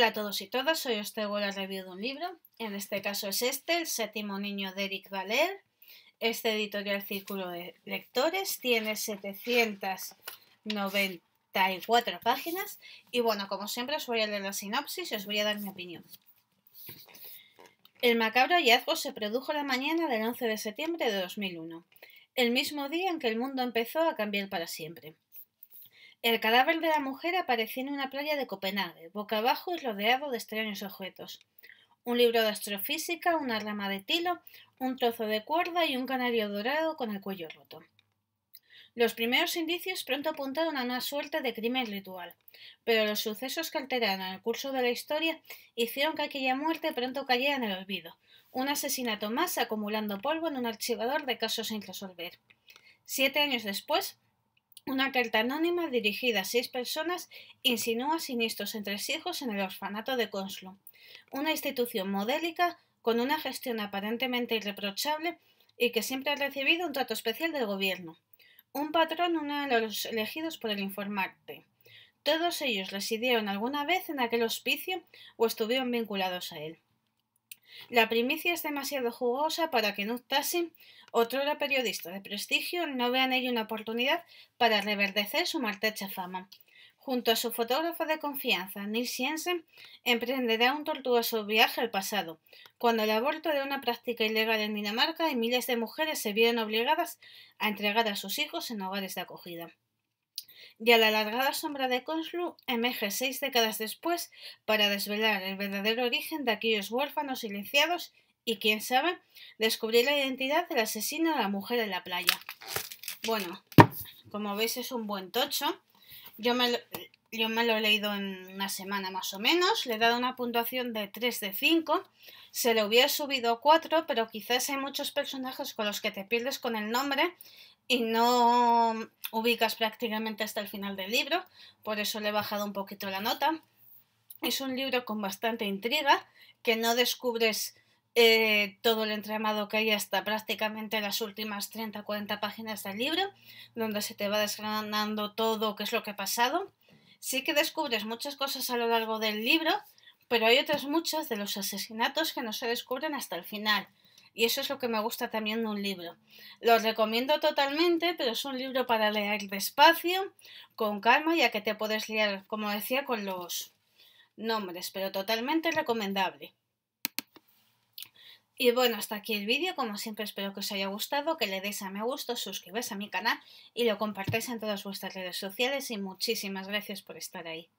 Hola a todos y todas, hoy os traigo la review de un libro, en este caso es este, El séptimo niño de Eric Valer, este editorial Círculo de Lectores, tiene 794 páginas y bueno, como siempre os voy a leer la sinopsis y os voy a dar mi opinión. El macabro hallazgo se produjo la mañana del 11 de septiembre de 2001, el mismo día en que el mundo empezó a cambiar para siempre. El cadáver de la mujer apareció en una playa de Copenhague, boca abajo y rodeado de extraños objetos. Un libro de astrofísica, una rama de tilo, un trozo de cuerda y un canario dorado con el cuello roto. Los primeros indicios pronto apuntaron a una suerte de crimen ritual, pero los sucesos que alteraron el curso de la historia hicieron que aquella muerte pronto cayera en el olvido, un asesinato más acumulando polvo en un archivador de casos sin resolver. Siete años después, una carta anónima dirigida a seis personas insinúa siniestros entre hijos en el orfanato de Conslo. una institución modélica con una gestión aparentemente irreprochable y que siempre ha recibido un trato especial del gobierno. Un patrón, uno de los elegidos por el informante. Todos ellos residieron alguna vez en aquel hospicio o estuvieron vinculados a él. La primicia es demasiado jugosa para que no otro otrora periodista de prestigio no vea en ella una oportunidad para reverdecer su maltecha fama. Junto a su fotógrafo de confianza, Nils Jensen, emprenderá un tortuoso viaje al pasado, cuando el aborto de una práctica ilegal en Dinamarca y miles de mujeres se vieron obligadas a entregar a sus hijos en hogares de acogida y a la alargada sombra de Conslu, emerge seis décadas después para desvelar el verdadero origen de aquellos huérfanos silenciados y, quién sabe, descubrir la identidad del asesino de la mujer en la playa. Bueno, como veis es un buen tocho. Yo me lo, yo me lo he leído en una semana más o menos, le he dado una puntuación de 3 de 5, se le hubiera subido 4, pero quizás hay muchos personajes con los que te pierdes con el nombre y no ubicas prácticamente hasta el final del libro, por eso le he bajado un poquito la nota. Es un libro con bastante intriga, que no descubres eh, todo el entramado que hay hasta prácticamente las últimas 30-40 páginas del libro, donde se te va desgranando todo qué es lo que ha pasado. Sí que descubres muchas cosas a lo largo del libro, pero hay otras muchas de los asesinatos que no se descubren hasta el final. Y eso es lo que me gusta también de un libro. Lo recomiendo totalmente, pero es un libro para leer despacio, con calma, ya que te puedes liar, como decía, con los nombres, pero totalmente recomendable. Y bueno, hasta aquí el vídeo, como siempre espero que os haya gustado, que le deis a me gusto, suscribáis a mi canal y lo compartáis en todas vuestras redes sociales y muchísimas gracias por estar ahí.